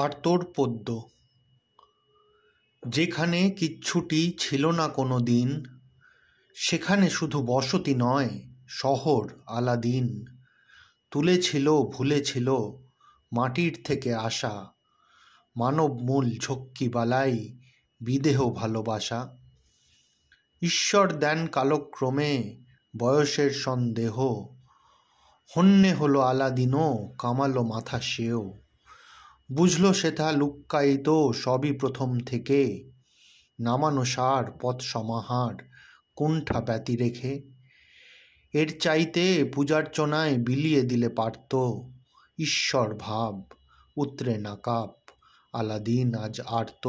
আর তোর পদ্য যেখানে কিচ্ছুটি ছিল না কোনো দিন সেখানে শুধু বসতি নয় শহর আলাদিন তুলেছিল ভুলেছিল মাটির থেকে আসা মানব মূল ঝক্কি বালাই বিদেহ ভালোবাসা ঈশ্বর দেন কালক্রমে বয়সের সন্দেহ হন্যে হলো আলাদিনও কামালো মাথা সেও বুঝল সে তা লুক্কায়িত সবই প্রথম থেকে নামানো সার পথ সমাহার কুণ্ঠা ব্যতি রেখে এর চাইতে পূজার্চনায় বিলিয়ে দিলে পারত ঈশ্বর ভাব উত্রে নাকাপ আলাদিন আজ আর্ত